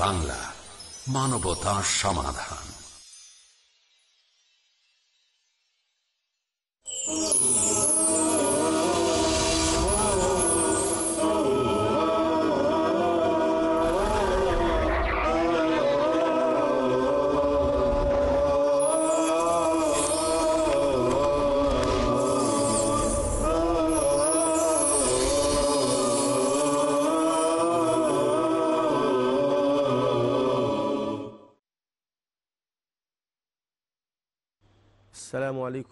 বাংলা মানবতা সমাধান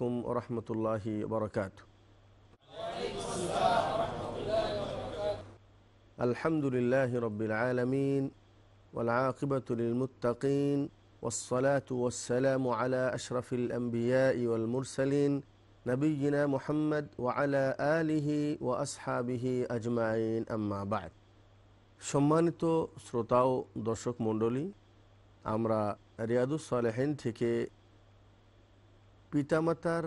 عليكم ورحمة الله وبركاته الحمد لله رب العالمين والعاقبة للمتقين والصلاة والسلام على أشرف الأنبياء والمرسلين نبينا محمد وعلى آله وأصحابه أجمعين أما بعد সম্মানিত শ্রোতা ও দর্শক মণ্ডলী আমরা রিয়াদুস সালেহীন থেকে পিতামাতার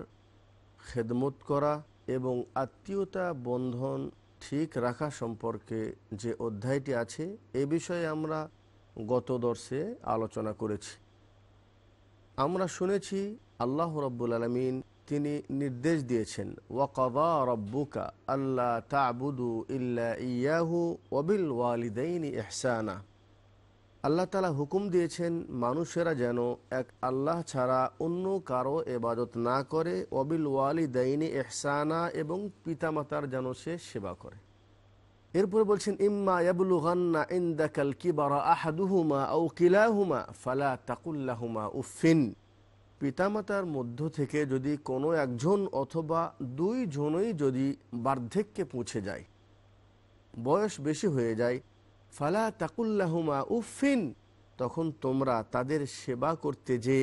খেদমত করা এবং আত্মীয়তা বন্ধন ঠিক রাখা সম্পর্কে যে অধ্যায়টি আছে এ বিষয়ে আমরা গত দর্শে আলোচনা করেছি আমরা শুনেছি আল্লাহ রব্বুল আলমিন তিনি নির্দেশ দিয়েছেন ওয়াকবা রব্বুকা আল্লাহ তাবুদু ইল্লা ইয়াহু অবিল ওয়ালিদাইনি এহসানা আল্লাহ তালা হুকুম দিয়েছেন মানুষেরা যেন এক আল্লাহ ছাড়া অন্য কারো এবাদত না করে অবিল ওয়ালি দাইনি এহসানা এবং পিতামাতার যেন সে সেবা করে এরপরে বলছেন ইম্মা ইয়াবলুগান্না ইন্দাকাল কিবারা আহাদুহুমা ও কিলাহুমা ফালা তাকুল্লাহুমা উফিন পিতামাতার মধ্য থেকে যদি কোনো একজন অথবা দুইজনই যদি বার্ধক্যে পৌঁছে যায় বয়স বেশি হয়ে যায় ফালা তাকুল্লাহুমা উফিন তখন তোমরা তাদের সেবা করতে যে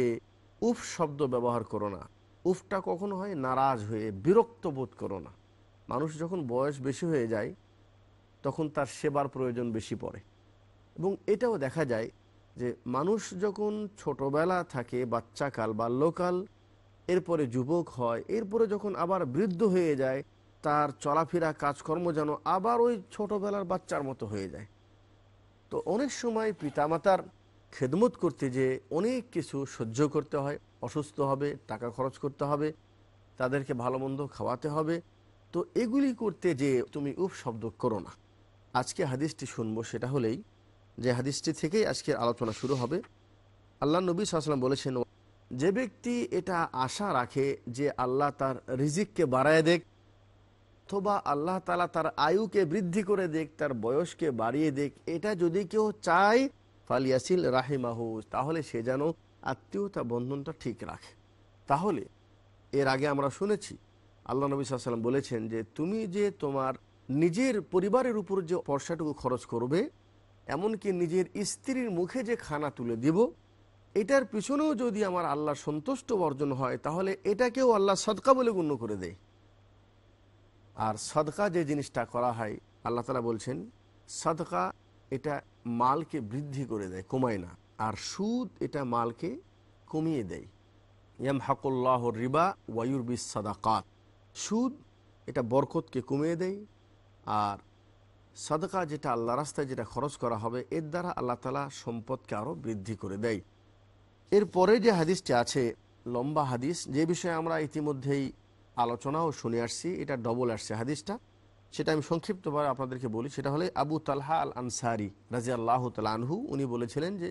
উফ শব্দ ব্যবহার করো না উফটা কখনো হয় নারাজ হয়ে বিরক্ত বোধ করো না মানুষ যখন বয়স বেশি হয়ে যায় তখন তার সেবার প্রয়োজন বেশি পড়ে এবং এটাও দেখা যায় যে মানুষ যখন ছোটবেলা থাকে বাচ্চাকাল বাল্যকাল এরপরে যুবক হয় এরপরে যখন আবার বৃদ্ধ হয়ে যায় তার চলাফেরা কাজকর্ম যেন আবার ওই ছোটবেলার বাচ্চার মতো হয়ে যায় তো অনেক সময় পিতামাতার খেদমত করতে যে অনেক কিছু সহ্য করতে হয় অসুস্থ হবে টাকা খরচ করতে হবে তাদেরকে ভালো মন্দ খাওয়াতে হবে তো এগুলি করতে যে তুমি উপ শব্দ করো না আজকে হাদিসটি শুনবো সেটা হলেই যে হাদিসটি থেকেই আজকের আলোচনা শুরু হবে আল্লাহ নবী সাল্লাম বলেছেন যে ব্যক্তি এটা আশা রাখে যে আল্লাহ তার রিজিককে বাড়ায় দেখ অথবা আল্লাহ তালা তার আয়ুকে বৃদ্ধি করে দেখ তার বয়সকে বাড়িয়ে দেখ এটা যদি কেউ চায় ফালিয়াসিল রাহিমাহু তাহলে সে যেন আত্মীয়তা বন্ধনটা ঠিক রাখে তাহলে এর আগে আমরা শুনেছি আল্লাহ নবী সাল্লাম বলেছেন যে তুমি যে তোমার নিজের পরিবারের উপর যে পয়সাটুকু খরচ করবে এমনকি নিজের স্ত্রীর মুখে যে খানা তুলে দিব এটার পিছনেও যদি আমার আল্লাহ সন্তুষ্ট অর্জন হয় তাহলে এটাকেও আল্লাহ সদকা বলে গণ্য করে দেয় আর সদকা যে জিনিসটা করা হয় আল্লাহ তালা বলছেন সদকা এটা মালকে বৃদ্ধি করে দেয় কমায় না আর সুদ এটা মালকে কমিয়ে দেয় ইয়াম হাকুল্লাহ রিবা ওয়ায়ুরবিস সাদাকাত সুদ এটা বরকতকে কমিয়ে দেয় আর সাদকা যেটা আল্লাহ রাস্তায় যেটা খরচ করা হবে এর দ্বারা আল্লাহ তালা সম্পদকে আরও বৃদ্ধি করে দেয় এরপরে যে হাদিসটি আছে লম্বা হাদিস যে বিষয়ে আমরা ইতিমধ্যেই আলোচনাও শুনে আসছি এটা ডবল আসছে হাদিসটা সেটা আমি সংক্ষিপ্তভাবে আপনাদেরকে বলি সেটা হলে আবু তালহা আল আনসারি রাজি আল্লাহ আনহু উনি বলেছিলেন যে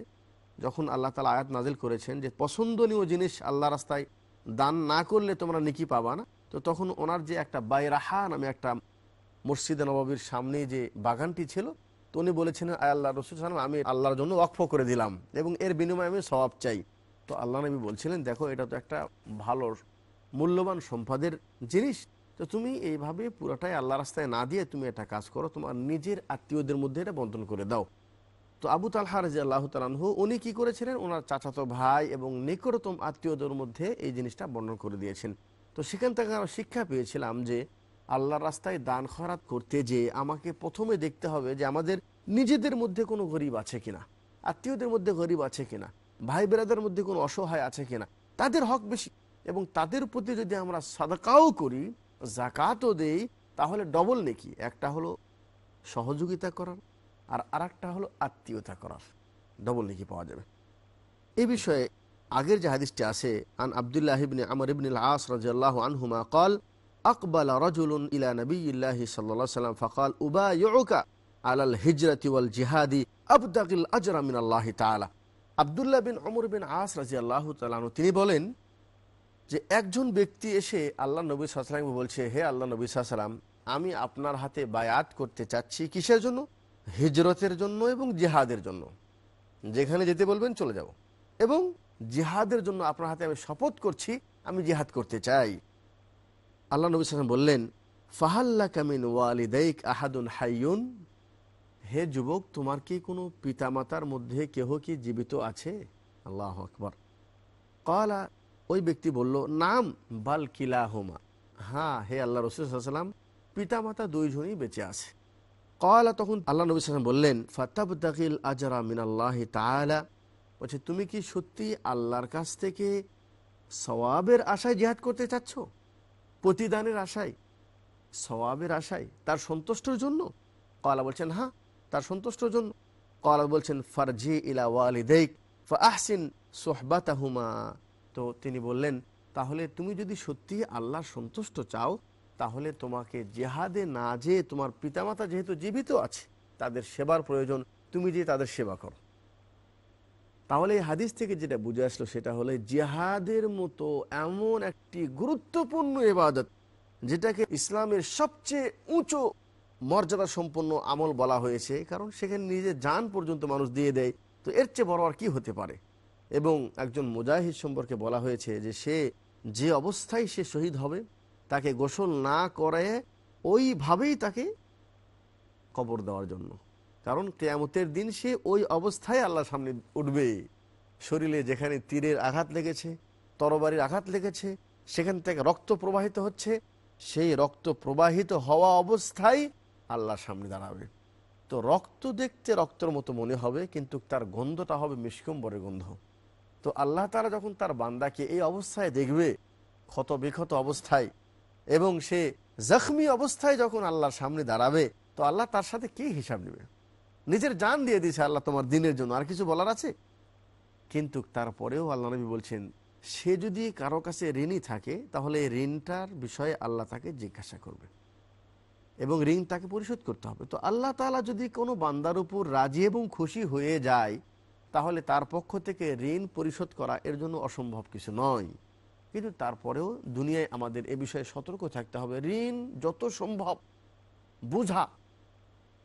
যখন আল্লাহ তালা আয়াত নাজিল করেছেন যে পছন্দনীয় জিনিস আল্লাহ রাস্তায় দান না করলে তোমরা নিকি পাবা না তো তখন ওনার যে একটা বাইরাহা নামে একটা মসজিদে নবাবির সামনে যে বাগানটি ছিল তো উনি বলেছিলেন আয় আল্লাহ রসুল সালাম আমি আল্লাহর জন্য অক্ষ করে দিলাম এবং এর বিনিময়ে আমি স্বভাব চাই তো আল্লাহ নবী বলছিলেন দেখো এটা তো একটা ভালো মূল্যবান সম্পাদের জিনিস তো তুমি এইভাবে পুরাটাই আল্লাহ রাস্তায় না দিয়ে তুমি একটা কাজ করো তোমার নিজের আত্মীয়দের মধ্যে এটা বন্টন করে দাও তো আবু তালহা রাজি আল্লাহ তালহু উনি কী করেছিলেন ওনার চাচাতো ভাই এবং নিকটতম আত্মীয়দের মধ্যে এই জিনিসটা বর্ণন করে দিয়েছেন তো সেখান থেকে আমরা শিক্ষা পেয়েছিলাম যে আল্লাহর রাস্তায় দান খরাত করতে যে আমাকে প্রথমে দেখতে হবে যে আমাদের নিজেদের মধ্যে কোনো গরিব আছে কিনা আত্মীয়দের মধ্যে গরিব আছে কিনা ভাই বেড়াদের মধ্যে কোনো অসহায় আছে কিনা তাদের হক বেশি এবং তাদের প্রতি যদি আমরা সাদকাও করি জাকাতও দেই তাহলে ডবল নেকি একটা হলো সহযোগিতা করার আর আরেকটা হলো আত্মীয়তা করার ডবল নেকি পাওয়া যাবে এই বিষয়ে আগের যে হাদিসটি আছে আন আবদুল্লাহ ইবনে আমর ইবনে আস রাজিয়াল্লাহু আনহুমা কল আকবাল রজুলুন ইলা নবীল্লাহি সাল্লাহ সাল্লাম ফকাল উবা ইউকা আলাল হিজরতি ওয়াল জিহাদি আবদাকিল আজরা মিন আল্লাহ তালা আবদুল্লাহ বিন অমর বিন আস রাজিয়াল্লাহু তালানু তিনি বলেন যে একজন ব্যক্তি এসে আল্লাহ নবী সাল্লামকে বলছে হে আল্লাহ নবী সাল্লাম আমি আপনার হাতে বায়াত করতে চাচ্ছি কিসের জন্য হিজরতের জন্য এবং জেহাদের জন্য যেখানে যেতে বলবেন চলে যাব এবং জেহাদের জন্য আপনার হাতে আমি শপথ করছি আমি জেহাদ করতে চাই আল্লাহ নবী সালাম বললেন ফাহাল্লা কামিন ওয়ালিদাইক আহাদুন হাইয়ুন হে যুবক তোমার কি কোনো পিতামাতার মধ্যে কেহ কি জীবিত আছে আল্লাহ আকবর কলা ওই ব্যক্তি বলল নাম বাল কিলাহুমা হ্যাঁ হে আল্লাহ রসুলাম পিতা মাতা দুইজনই বেঁচে আছে কয়লা তখন আল্লাহ নবী সালাম বললেন ফতাবিল আজরা মিনাল্লাহ তালা বলছে তুমি কি সত্যি আল্লাহর কাছ থেকে সওয়াবের আশায় জিহাদ করতে চাচ্ছ প্রতিদানের আশায় সওয়াবের আশায় তার সন্তুষ্টর জন্য কয়লা বলছেন হ্যাঁ তার সন্তুষ্টর জন্য কয়লা বলছেন ফারজি ইলা ওয়ালিদেক ফা আহসিন সোহবাতাহুমা তো তিনি বললেন তাহলে তুমি যদি সত্যি আল্লাহ সন্তুষ্ট চাও তাহলে তোমাকে জেহাদে না যেয়ে তোমার পিতামাতা যেহেতু জীবিত আছে তাদের সেবার প্রয়োজন তুমি যে তাদের সেবা করো তাহলে এই হাদিস থেকে যেটা বুঝে আসলো সেটা হলো জেহাদের মতো এমন একটি গুরুত্বপূর্ণ এবাদত যেটাকে ইসলামের সবচেয়ে উঁচু মর্যাদা সম্পন্ন আমল বলা হয়েছে কারণ সেখানে নিজের যান পর্যন্ত মানুষ দিয়ে দেয় তো এর চেয়ে বড় আর কি হতে পারে এবং একজন মুজাহিদ সম্পর্কে বলা হয়েছে যে সে যে অবস্থায় সে শহীদ হবে তাকে গোসল না করে ওইভাবেই তাকে কবর দেওয়ার জন্য কারণ কেয়ামতের দিন সে ওই অবস্থায় আল্লাহ সামনে উঠবে শরীরে যেখানে তীরের আঘাত লেগেছে তরবারির আঘাত লেগেছে সেখান থেকে রক্ত প্রবাহিত হচ্ছে সেই রক্ত প্রবাহিত হওয়া অবস্থায় আল্লাহর সামনে দাঁড়াবে তো রক্ত দেখতে রক্তর মতো মনে হবে কিন্তু তার গন্ধটা হবে মিষ্কম্বরের গন্ধ তো আল্লাহ তালা যখন তার বান্দাকে এই অবস্থায় দেখবে ক্ষত বিক্ষত অবস্থায় এবং সে জখমি অবস্থায় যখন আল্লাহর সামনে দাঁড়াবে তো আল্লাহ তার সাথে কি হিসাব নেবে নিজের জান দিয়ে দিয়েছে আল্লাহ তোমার দিনের জন্য আর কিছু বলার আছে কিন্তু তারপরেও আল্লাহ নবী বলছেন সে যদি কারো কাছে ঋণই থাকে তাহলে এই ঋণটার বিষয়ে আল্লাহ তাকে জিজ্ঞাসা করবে এবং ঋণ তাকে পরিশোধ করতে হবে তো আল্লাহ তালা যদি কোনো বান্দার উপর রাজি এবং খুশি হয়ে যায় তাহলে তার পক্ষ থেকে ঋণ পরিশোধ করা এর জন্য অসম্ভব কিছু নয় কিন্তু তারপরেও দুনিয়ায় আমাদের এ বিষয়ে সতর্ক থাকতে হবে ঋণ যত সম্ভব বুঝা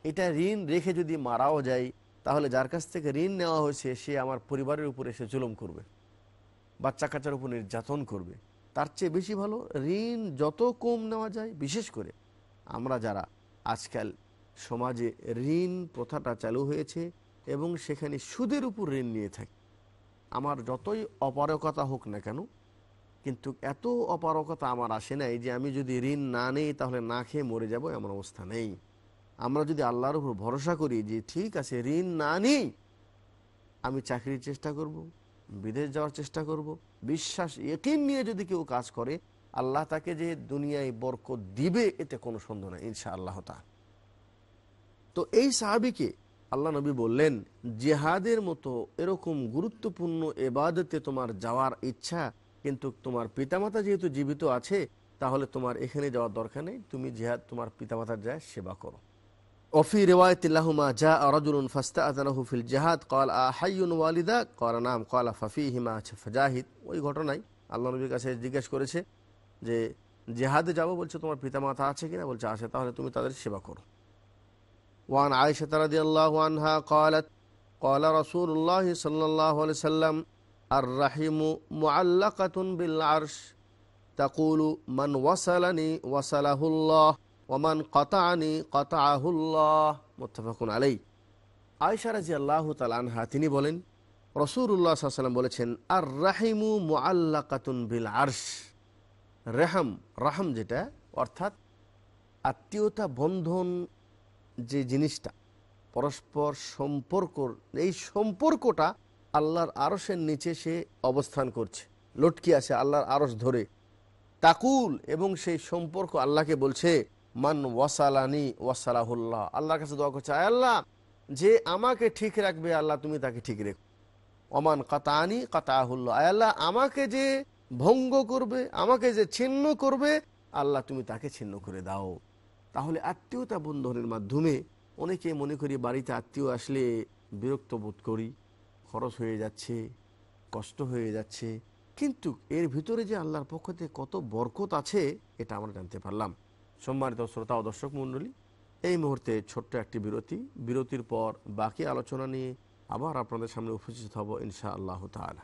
এটা ঋণ রেখে যদি মারাও যায় তাহলে যার কাছ থেকে ঋণ নেওয়া হয়েছে সে আমার পরিবারের উপরে সে জুলুম করবে বাচ্চা কাচার উপর নির্যাতন করবে তার চেয়ে বেশি ভালো ঋণ যত কম নেওয়া যায় বিশেষ করে আমরা যারা আজকাল সমাজে ঋণ প্রথাটা চালু হয়েছে এবং সেখানে সুদের উপর ঋণ নিয়ে থাকি আমার যতই অপারকতা হোক না কেন কিন্তু এত অপারকতা আমার আসে নাই যে আমি যদি ঋণ না নেই তাহলে না খেয়ে মরে যাবো এমন অবস্থা নেই আমরা যদি আল্লাহর উপর ভরসা করি যে ঠিক আছে ঋণ না নিই আমি চাকরির চেষ্টা করব। বিদেশ যাওয়ার চেষ্টা করব। বিশ্বাস একিম নিয়ে যদি কেউ কাজ করে আল্লাহ তাকে যে দুনিয়ায় বরকত দিবে এতে কোনো সন্দেহ নেই ইনশা আল্লাহ তা তো এই সাহাবিকে আল্লাহ নবী বললেন জেহাদের মতো এরকম গুরুত্বপূর্ণ এবাদতে তোমার যাওয়ার ইচ্ছা কিন্তু তোমার পিতামাতা যেহেতু জীবিত আছে তাহলে তোমার এখানে যাওয়ার দরকার নেই তুমি জেহাদ তোমার পিতামাতার যায় সেবা করো অফি রেওয়ায়তিল্লাহমা জা আরাজুলুন ফাস্তা আজানাহু হুফিল জাহাদ কল আহাইউন ওয়ালিদা কলা নাম কলা ফাফি হিমা আছে ফাজাহিদ ওই ঘটনায় আল্লাহ নবীর কাছে জিজ্ঞেস করেছে যে জেহাদে যাবো বলছে তোমার পিতামাতা আছে কিনা বলছে আছে তাহলে তুমি তাদের সেবা করো وعن عائشة رضي الله عنها قالت قال رسول الله صلى الله عليه وسلم الرحيم معلقة بالعرش تقول من وصلني وصله الله ومن قطعني قطعه الله متفق عليه আয়সা রাজি আল্লাহ তালানহা তিনি বলেন রসুরুল্লাহ সাল্লাম বলেছেন আর রাহিমু মোয়াল্লা কাতুন বিল আর্শ রেহাম রাহাম যেটা অর্থাৎ আত্মীয়তা বন্ধন যে জিনিসটা পরস্পর সম্পর্ক এই সম্পর্কটা আল্লাহর আরসের নিচে সে অবস্থান করছে লটকি আছে আল্লাহর আরস ধরে তাকুল এবং সেই সম্পর্ক আল্লাহকে বলছে মান ওয়াসালানি ওয়াসালাহুল্লাহ আল্লাহর কাছে দোয়া করছে আল্লাহ যে আমাকে ঠিক রাখবে আল্লাহ তুমি তাকে ঠিক রেখো অমান কাতানি কাতাহুল্লাহ আল্লাহ আমাকে যে ভঙ্গ করবে আমাকে যে ছিন্ন করবে আল্লাহ তুমি তাকে ছিন্ন করে দাও তাহলে আত্মীয়তা বন্ধনের মাধ্যমে অনেকে মনে করি বাড়িতে আত্মীয় আসলে বিরক্ত বোধ করি খরচ হয়ে যাচ্ছে কষ্ট হয়ে যাচ্ছে কিন্তু এর ভিতরে যে আল্লাহর পক্ষ থেকে কত বরকত আছে এটা আমরা জানতে পারলাম সম্মানিত শ্রোতা ও দর্শক মণ্ডলী এই মুহূর্তে ছোট্ট একটি বিরতি বিরতির পর বাকি আলোচনা নিয়ে আবার আপনাদের সামনে উপস্থিত হব ইনশা আল্লাহ তালা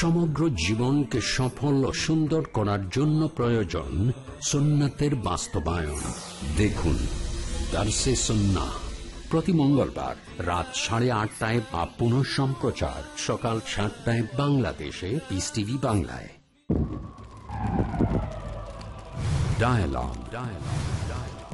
সমগ্র জীবনকে সফল ও সুন্দর করার জন্য প্রয়োজন সুন্নাতের বাস্তবায়ন দেখুন দার্সে সুন্না প্রতি মঙ্গলবার রাত সাড়ে আটটায় বা পুনঃ সম্প্রচার সকাল সাতটায় বাংলাদেশে পিস টিভি বাংলায় ডায়ালগ ডায়ালগ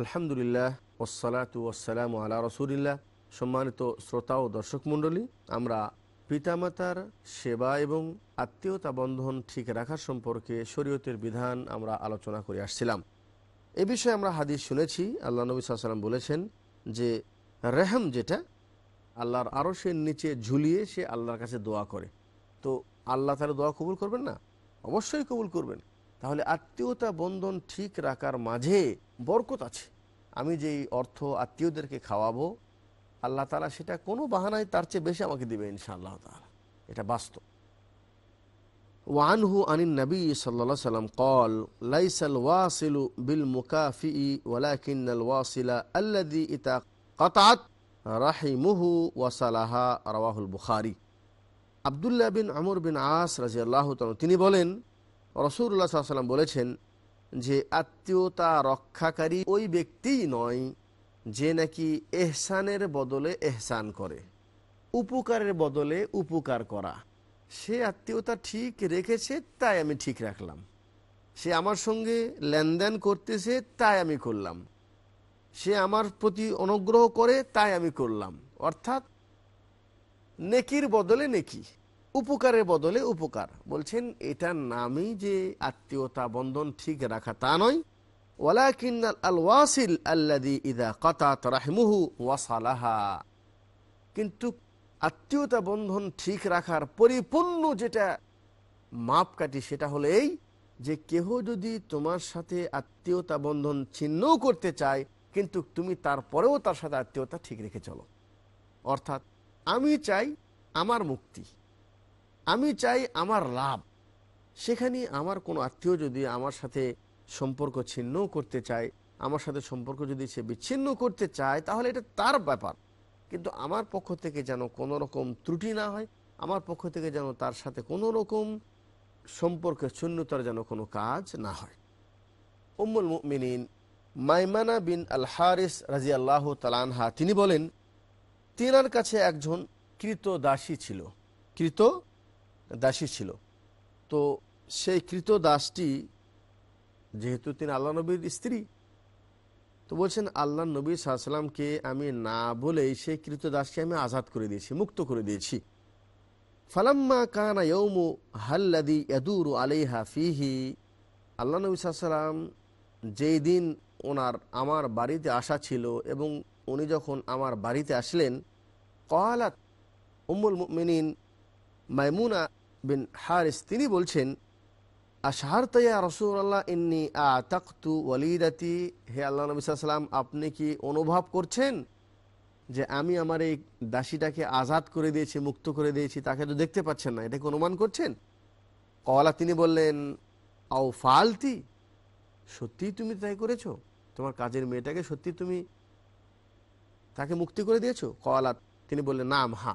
আলহামদুলিল্লাহ ওসালাত ওসালাম আলা রসুলিল্লাহ সম্মানিত শ্রোতা ও দর্শক মণ্ডলী আমরা পিতামাতার সেবা এবং আত্মীয়তা বন্ধন ঠিক রাখার সম্পর্কে শরীয়তের বিধান আমরা আলোচনা করে আসছিলাম এ বিষয়ে আমরা হাদিস শুনেছি আল্লাহ নবী সাল্লাম বলেছেন যে রেহম যেটা আল্লাহর আরও সে নিচে ঝুলিয়ে সে আল্লাহর কাছে দোয়া করে তো আল্লাহ তাহলে দোয়া কবুল করবেন না অবশ্যই কবুল করবেন তাহলে আত্মীয়তা বন্ধন ঠিক রাখার মাঝে বরকত আছে আমি যেই অর্থ আত্মীয়দেরকে খাওয়াবো আল্লাহ তালা সেটা কোনো বাহানায় তার চেয়ে বেশি আমাকে দেবে ইনশাআল্লাহ তালা এটা বাস্তব وعنه عن النبي صلى الله عليه وسلم قال ليس الواصل بالمكافئ ولكن الواصل الذي إذا قطعت رحمه وصلها رواه البخاري عبد الله بن بن عمر عاص رضي الله تعالى تنبولين رسول الله صلى الله عليه وسلم بولتشن যে আত্মীয়তা রক্ষাকারী ওই ব্যক্তিই নয় যে নাকি এহসানের বদলে এহসান করে উপকারের বদলে উপকার করা সে আত্মীয়তা ঠিক রেখেছে তাই আমি ঠিক রাখলাম সে আমার সঙ্গে লেনদেন করতেছে তাই আমি করলাম সে আমার প্রতি অনুগ্রহ করে তাই আমি করলাম অর্থাৎ নেকির বদলে নেকি উপকারের বদলে উপকার বলছেন এটার নামই যে আত্মীয়তা বন্ধন ঠিক রাখা তা নয় ওয়ালাকিন আল ওয়াসিল আল্লাদি ইদা কতাত রাহমুহু ওয়াসালাহা কিন্তু আত্মীয়তা বন্ধন ঠিক রাখার পরিপূর্ণ যেটা মাপকাঠি সেটা হলো এই যে কেহ যদি তোমার সাথে আত্মীয়তা বন্ধন ছিন্ন করতে চায় কিন্তু তুমি তারপরেও তার সাথে আত্মীয়তা ঠিক রেখে চলো অর্থাৎ আমি চাই আমার মুক্তি আমি চাই আমার লাভ সেখানে আমার কোনো আত্মীয় যদি আমার সাথে সম্পর্ক ছিন্ন করতে চায় আমার সাথে সম্পর্ক যদি সে বিচ্ছিন্ন করতে চায় তাহলে এটা তার ব্যাপার কিন্তু আমার পক্ষ থেকে যেন কোনো রকম ত্রুটি না হয় আমার পক্ষ থেকে যেন তার সাথে কোনো রকম সম্পর্কে শূন্যতার যেন কোনো কাজ না হয় উম্মুল মিনিন মাইমানা বিন আল হারিস রাজি আল্লাহ তালানহা তিনি বলেন তিনার কাছে একজন কৃত দাসী ছিল কৃত দাসী ছিল তো সেই কৃত দাসটি যেহেতু তিনি আল্লাহ নবীর স্ত্রী তো বলছেন আল্লাহ নবী সাহাশালামকে আমি না বলেই সেই কৃত দাসকে আমি আজাদ করে দিয়েছি মুক্ত করে দিয়েছি ফালাম্মা কানা ইউমু হাল্লাদি ইয়াদুর আলিহা ফিহি আল্লাহ নবী সাহাশালাম যেই দিন ওনার আমার বাড়িতে আসা ছিল এবং উনি যখন আমার বাড়িতে আসলেন কহালাত উমুল মিনিন মাইমুনা বিন হারিস তিনি বলছেন আশাহার তৈয়া রসুল্লাহ ইন্নি আ ওয়ালিদাতি হে আল্লাহ নবী আপনি কি অনুভব করছেন যে আমি আমার এই দাসীটাকে আজাদ করে দিয়েছি মুক্ত করে দিয়েছি তাকে তো দেখতে পাচ্ছেন না এটাকে অনুমান করছেন কওয়ালা তিনি বললেন আও ফালতি সত্যিই তুমি তাই করেছো তোমার কাজের মেয়েটাকে সত্যি তুমি তাকে মুক্তি করে দিয়েছো কওয়ালা তিনি বললেন নাম হা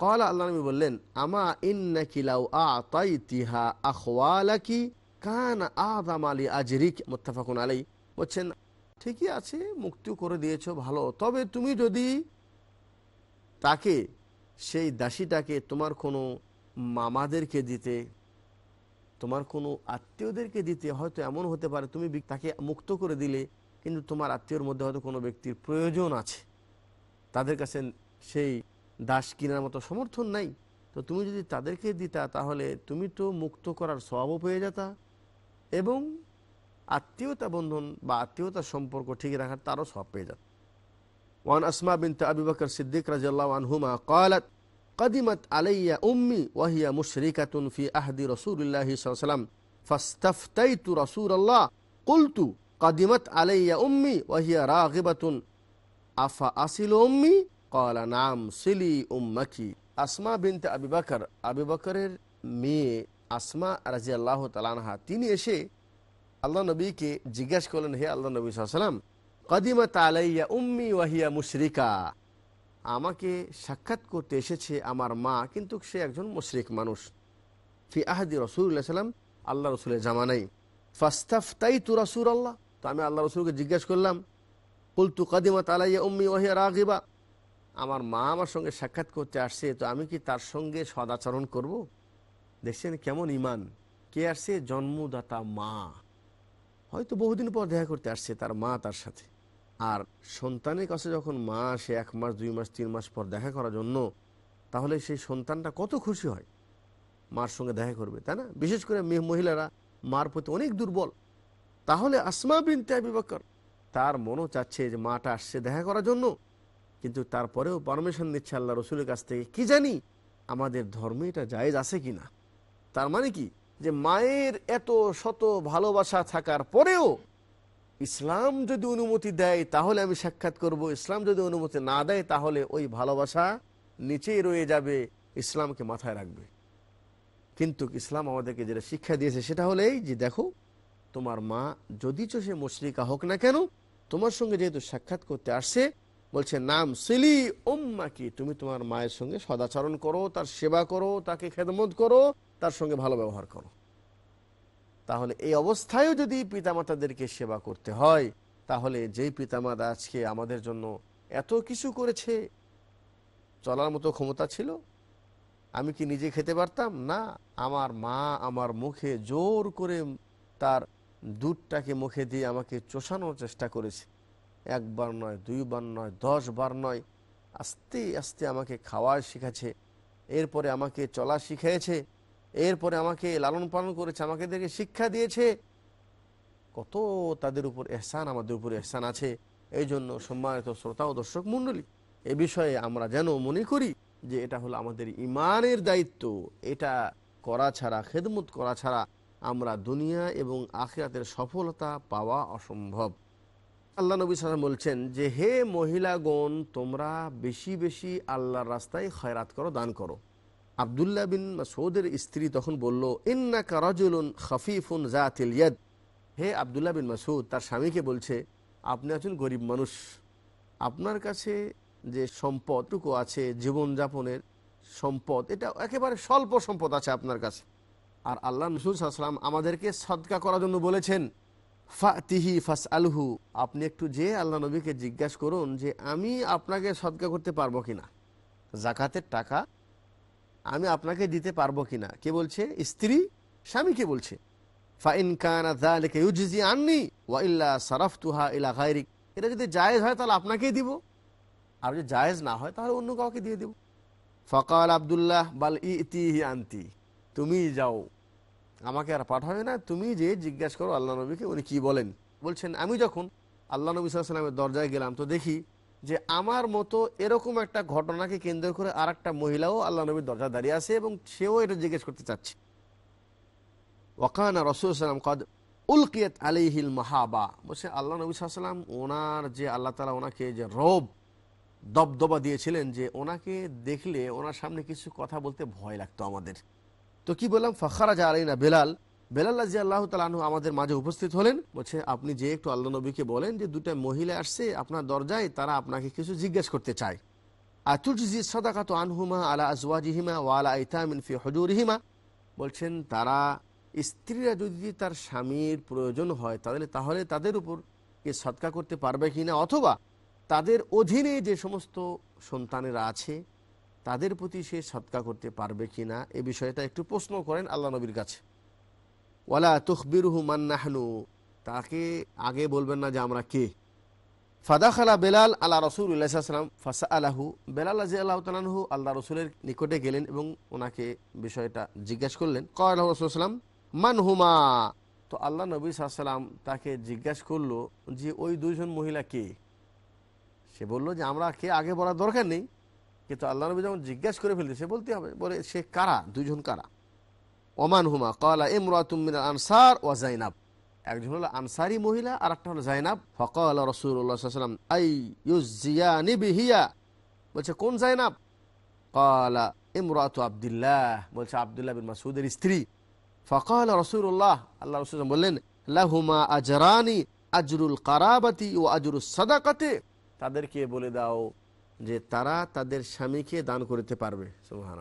কলা আল্লাহ নবী বললেন আমা ইন্না কিলাউ আতাই তিহা আখওয়ালাকি কান আদাম আলী আজরিক মোত্তাফাকুন আলাই বলছেন ঠিকই আছে মুক্তিও করে দিয়েছ ভালো তবে তুমি যদি তাকে সেই দাসীটাকে তোমার কোনো মামাদেরকে দিতে তোমার কোনো আত্মীয়দেরকে দিতে হয়তো এমন হতে পারে তুমি তাকে মুক্ত করে দিলে কিন্তু তোমার আত্মীয়র মধ্যে হয়তো কোনো ব্যক্তির প্রয়োজন আছে তাদের কাছে সেই দাস কিনার মতো সমর্থন নাই তো তুমি যদি তাদেরকে দিতা তাহলে তুমি তো মুক্ত করার স্বভাবও পেয়ে যেতা এবং আত্মীয়তা বন্ধন বা আত্মীয়তা সম্পর্ক ঠিক রাখার তারও স্বভাব পেয়ে যেত ওয়ান আসমা বিন আবি বকর সিদ্দিক রাজহুমা কলাত কদিমত আলাইয়া উম্মি ওয়াহিয়া মুশরিকাতুন ফি আহদি রসুল্লাহি সাল্লাম ফাস্তাফতাইতু রসুল্লাহ কুলতু কদিমত আলাইয়া উম্মি ওয়াহিয়া রাগিবাতুন আফা আসিল উম্মি কলা নাম সিলি উম্মাকি আসমা বিনতে আবি বাকর মেয়ে আসমা রাজি আল্লাহ তালানহা তিনি এসে আল্লাহ নবীকে জিজ্ঞাসা করলেন হে আল্লাহ নবী সাল্লাম কদিমা তালাইয়া উম্মি ওয়াহিয়া মুশরিকা আমাকে সাক্ষাৎ করতে এসেছে আমার মা কিন্তু সে একজন মুশরিক মানুষ ফি আহাদি রসুল্লাহ সাল্লাম আল্লাহ রসুলের জামানাই ফাস্তাফ তাই তু রসুল আল্লাহ তো আমি আল্লাহ রসুলকে জিজ্ঞাসা করলাম পুলতু কদিমা তালাইয়া উম্মি ওয়াহিয়া রাগিবা আমার মা আমার সঙ্গে সাক্ষাৎ করতে আসছে তো আমি কি তার সঙ্গে সদাচরণ করব। দেখছেন কেমন ইমান কে আসছে জন্মদাতা মা হয়তো বহুদিন পর দেখা করতে আসছে তার মা তার সাথে আর সন্তানের কাছে যখন মা আসে এক মাস দুই মাস তিন মাস পর দেখা করার জন্য তাহলে সেই সন্তানটা কত খুশি হয় মার সঙ্গে দেখা করবে তাই না বিশেষ করে মহিলারা মার প্রতি অনেক দুর্বল তাহলে আসমা বিনতে আবি বাকর তার মনও চাচ্ছে যে মাটা আসছে দেখা করার জন্য কিন্তু তারপরেও পারমিশন দিচ্ছে আল্লাহ রসুলের কাছ থেকে কি জানি আমাদের ধর্মে এটা জায়েজ আছে কি না তার মানে কি যে মায়ের এত শত ভালোবাসা থাকার পরেও ইসলাম যদি অনুমতি দেয় তাহলে আমি সাক্ষাৎ করব ইসলাম যদি অনুমতি না দেয় তাহলে ওই ভালোবাসা নিচেই রয়ে যাবে ইসলামকে মাথায় রাখবে কিন্তু ইসলাম আমাদেরকে যেটা শিক্ষা দিয়েছে সেটা হলো এই যে দেখো তোমার মা চো সে মুশরিকা হোক না কেন তোমার সঙ্গে যেহেতু সাক্ষাৎ করতে আসছে বলছে নাম সিলি উম্মাকি তুমি তোমার মায়ের সঙ্গে সদাচরণ করো তার সেবা করো তাকে খেদমত করো তার সঙ্গে ভালো ব্যবহার করো তাহলে এই অবস্থায়ও যদি পিতামাতাদেরকে সেবা করতে হয় তাহলে যেই পিতামাতা আজকে আমাদের জন্য এত কিছু করেছে চলার মতো ক্ষমতা ছিল আমি কি নিজে খেতে পারতাম না আমার মা আমার মুখে জোর করে তার দুধটাকে মুখে দিয়ে আমাকে চোষানোর চেষ্টা করেছে একবার নয় দুইবার নয় দশ বার নয় আস্তে আস্তে আমাকে খাওয়া শিখেছে এরপরে আমাকে চলা শিখিয়েছে এরপরে আমাকে লালন পালন করেছে আমাকে দেখে শিক্ষা দিয়েছে কত তাদের উপর এহসান আমাদের উপর এহসান আছে এই জন্য সম্মানিত শ্রোতা ও দর্শক মণ্ডলী এ বিষয়ে আমরা যেন মনে করি যে এটা হলো আমাদের ইমানের দায়িত্ব এটা করা ছাড়া খেদমত করা ছাড়া আমরা দুনিয়া এবং আখিরাতের সফলতা পাওয়া অসম্ভব আল্লাহ নবী সালাম বলছেন যে হে মহিলাগণ তোমরা বেশি বেশি আল্লাহর রাস্তায় খয়রাত করো দান করো আবদুল্লাহ বিন মাসুদের স্ত্রী তখন বলল ইন্না কারাজুলুন খাফিফুন জাতিল ইয়াদ হে আবদুল্লাহ বিন মাসুদ তার স্বামীকে বলছে আপনি একজন গরিব মানুষ আপনার কাছে যে সম্পদটুকু আছে জীবনযাপনের সম্পদ এটা একেবারে স্বল্প সম্পদ আছে আপনার কাছে আর আল্লাহ নসুল সাল্লাম আমাদেরকে সদকা করার জন্য বলেছেন ফাতিহি ফাস আলহু আপনি একটু যে আল্লাহ নবীকে জিজ্ঞাসা করুন যে আমি আপনাকে সদকা করতে পারবো কিনা জাকাতের টাকা আমি আপনাকে দিতে পারবো কিনা কে বলছে স্ত্রী স্বামী কে বলছে ফাইন কানা দালেকে ইউজিজি আননি ওয়াইল্লা সারাফ তুহা ইলা গায়রিক এটা যদি জায়েজ হয় তাহলে আপনাকেই দিব আর যদি জায়েজ না হয় তাহলে অন্য কাউকে দিয়ে দেব ফকাল আবদুল্লাহ বাল ইতি আনতি তুমি যাও আমাকে আর পাঠাবে না তুমি যে জিজ্ঞাসা করো আল্লাহ নবীকে উনি কি বলেন বলছেন আমি যখন আল্লাহ নবী সালামের দরজায় গেলাম তো দেখি যে আমার মতো এরকম একটা ঘটনাকে কেন্দ্র করে আর একটা মহিলাও আল্লাহ নবীর দরজা দাঁড়িয়ে আছে এবং সেও এটা জিজ্ঞেস করতে চাচ্ছে ওকানা রসুল সাল্লাম কদ উলকিয়ত হিল মাহাবা বলছে আল্লাহ নবী সাল্লাম ওনার যে আল্লাহ তালা ওনাকে যে রব দবদবা দিয়েছিলেন যে ওনাকে দেখলে ওনার সামনে কিছু কথা বলতে ভয় লাগতো আমাদের তো কি বললাম ফখারা যা আলাই বেলাল বেলাল রাজি আল্লাহ তালু আমাদের মাঝে উপস্থিত হলেন বলছে আপনি যে একটু আল্লাহ নবীকে বলেন যে দুটা মহিলা আসছে আপনার দরজায় তারা আপনাকে কিছু জিজ্ঞেস করতে চায় আতুজি সদাকাত আনহুমা আলা আজওয়াজিহিমা ওয়ালা ইতামিন ফি হজুরহিমা বলছেন তারা স্ত্রীরা যদি তার স্বামীর প্রয়োজন হয় তাহলে তাহলে তাদের উপর কে সৎকা করতে পারবে কি না অথবা তাদের অধীনে যে সমস্ত সন্তানেরা আছে তাদের প্রতি সে সৎকা করতে পারবে কি না এ বিষয়টা একটু প্রশ্ন করেন আল্লাহ নবীর কাছে ওয়ালা তুখবিরহু মান্নাহনু তাকে আগে বলবেন না যে আমরা কে ফাদা খালা বেলাল আল্লাহ রসুল উল্লাহাম ফাসা আলাহু বেলাল আজ আল্লাহ আল্লাহ রসুলের নিকটে গেলেন এবং ওনাকে বিষয়টা জিজ্ঞাসা করলেন রসুল রসুলাম মান হুমা তো আল্লাহ নবী সাল্লাম তাকে জিজ্ঞাসা করলো যে ওই দুইজন মহিলা কে সে বলল যে আমরা কে আগে বলার দরকার নেই কিন্তু আল্লাহ নবী যখন জিজ্ঞেস করে সে বলতে হবে বলে সে কারা দুইজন কারা ওমান হুমা কলা ইমরাতুমিন আনসার ও জাইনাব একজন হলো আনসারি মহিলা আর একটা হলো জাইনাব ফকল রসুল্লাহাম আই ইউজিয়া বলছে কোন জাইনাব কলা ইমরাত আবদুল্লাহ বলছে আবদুল্লাহ বিন মাসুদের স্ত্রী ফকল রসুল্লাহ আল্লাহ রসুল বললেন লাহুমা আজরানি আজরুল কারাবাতি ও আজরুল সাদাকাতে তাদেরকে বলে দাও যে তারা তাদের স্বামীকে দান করতে পারবে সুহান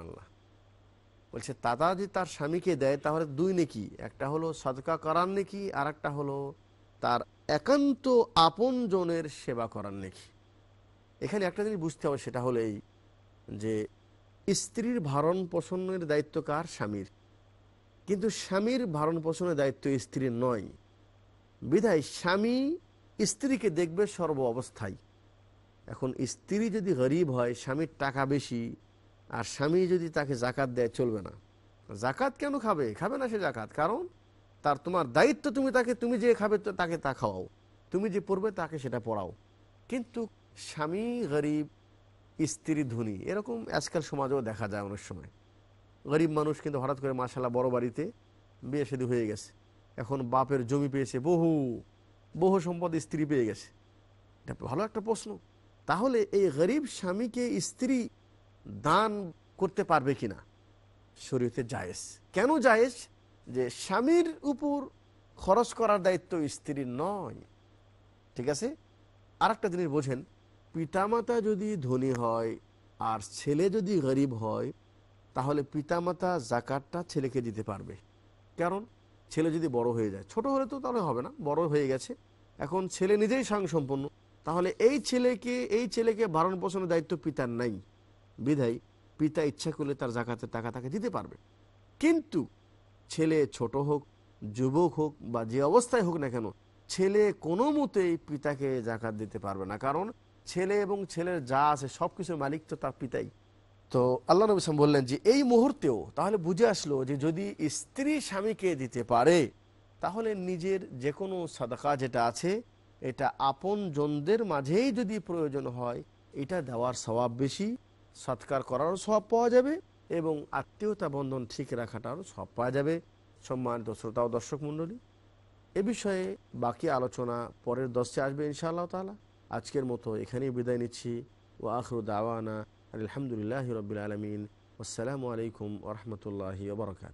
বলছে তারা যদি তার স্বামীকে দেয় তাহলে দুই নেকি একটা হলো সদকা করার নেকি আর একটা হলো তার একান্ত আপনজনের সেবা করার নেকি এখানে একটা জিনিস বুঝতে হবে সেটা হলো এই যে স্ত্রীর ভারণ পোষণের দায়িত্ব কার স্বামীর কিন্তু স্বামীর ভারণ পোষণের দায়িত্ব স্ত্রীর নয় বিধায় স্বামী স্ত্রীকে দেখবে সর্ব অবস্থায় এখন স্ত্রী যদি গরিব হয় স্বামীর টাকা বেশি আর স্বামী যদি তাকে জাকাত দেয় চলবে না জাকাত কেন খাবে খাবে না সে জাকাত কারণ তার তোমার দায়িত্ব তুমি তাকে তুমি যে খাবে তাকে তা খাওয়াও তুমি যে পড়বে তাকে সেটা পড়াও কিন্তু স্বামী গরিব স্ত্রী ধনী এরকম আজকাল সমাজেও দেখা যায় অনেক সময় গরিব মানুষ কিন্তু হঠাৎ করে মাসাল্লাহ বড় বাড়িতে বিয়ে শুধু হয়ে গেছে এখন বাপের জমি পেয়েছে বহু বহু সম্পদ স্ত্রী পেয়ে গেছে এটা ভালো একটা প্রশ্ন তাহলে এই গরিব স্বামীকে স্ত্রী দান করতে পারবে কিনা শরীরতে জায়েজ কেন জায়েজ যে স্বামীর উপর খরচ করার দায়িত্ব স্ত্রীর নয় ঠিক আছে আর একটা জিনিস বোঝেন পিতামাতা যদি ধনী হয় আর ছেলে যদি গরিব হয় তাহলে পিতামাতা জাকাতটা ছেলেকে দিতে পারবে কারণ ছেলে যদি বড় হয়ে যায় ছোট হলে তো তাহলে হবে না বড় হয়ে গেছে এখন ছেলে নিজেই স্বয়ংসম্পন্ন তাহলে এই ছেলেকে এই ছেলেকে ভারণ পোষণের দায়িত্ব পিতার নাই বিধাই পিতা ইচ্ছা করলে তার জাকাতের টাকা তাকে দিতে পারবে কিন্তু ছেলে ছোট হোক যুবক হোক বা যে অবস্থায় হোক না কেন ছেলে কোনো মতেই পিতাকে জাকাত দিতে পারবে না কারণ ছেলে এবং ছেলের যা আছে সব কিছুর মালিক তো তার পিতাই তো আল্লাহ নবী সাম বললেন যে এই মুহূর্তেও তাহলে বুঝে আসলো যে যদি স্ত্রী স্বামীকে দিতে পারে তাহলে নিজের যে কোনো সাদাকা যেটা আছে এটা আপন জনদের মাঝেই যদি প্রয়োজন হয় এটা দেওয়ার স্বভাব বেশি সৎকার করারও স্বভাব পাওয়া যাবে এবং আত্মীয়তা বন্ধন ঠিক রাখাটারও স্বভাব পাওয়া যাবে সম্মানিত শ্রোতা ও দর্শক মণ্ডলী এ বিষয়ে বাকি আলোচনা পরের দশে আসবে ইনশাআল্লাহ তালা আজকের মতো এখানেই বিদায় নিচ্ছি ও আখরু দাওয়ানা আলহামদুলিল্লাহ রবিল আলমিন আসসালামু আলাইকুম ওরহমতুল্লাহি ওবরকাত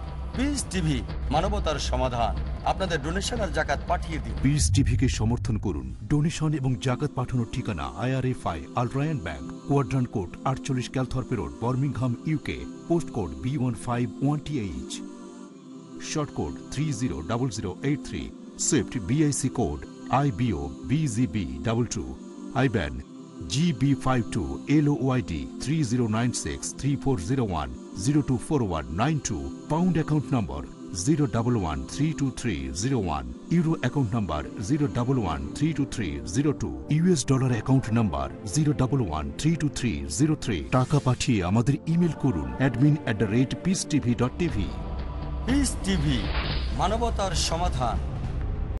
পিস মানবতার সমাধান আপনাদের ডোনেশন আর জাকাত পাঠিয়ে দিন পিস টিভিকে সমর্থন করুন ডোনেশন এবং জাকাত পাঠানোর ঠিকানা IRFI Al Rayan bank Quadrant Court আটচল্লিশ Calthorpe Road Birmingham UK post code B one five one T H sort code three zero double zero eight three swift BIC code I B IBO BGB double two I IBAN GB five two L YD three zero nine six three four zero one zero two four one nine two pound account number zero double one three two three zero one euro account number zero double one three two three zero two US dollar account number zero double one three two three zero three টাকা পাঠিয়ে আমাদের email করুন admin at the rate Peace TV dot TV Peace TV মানবতার সমাধান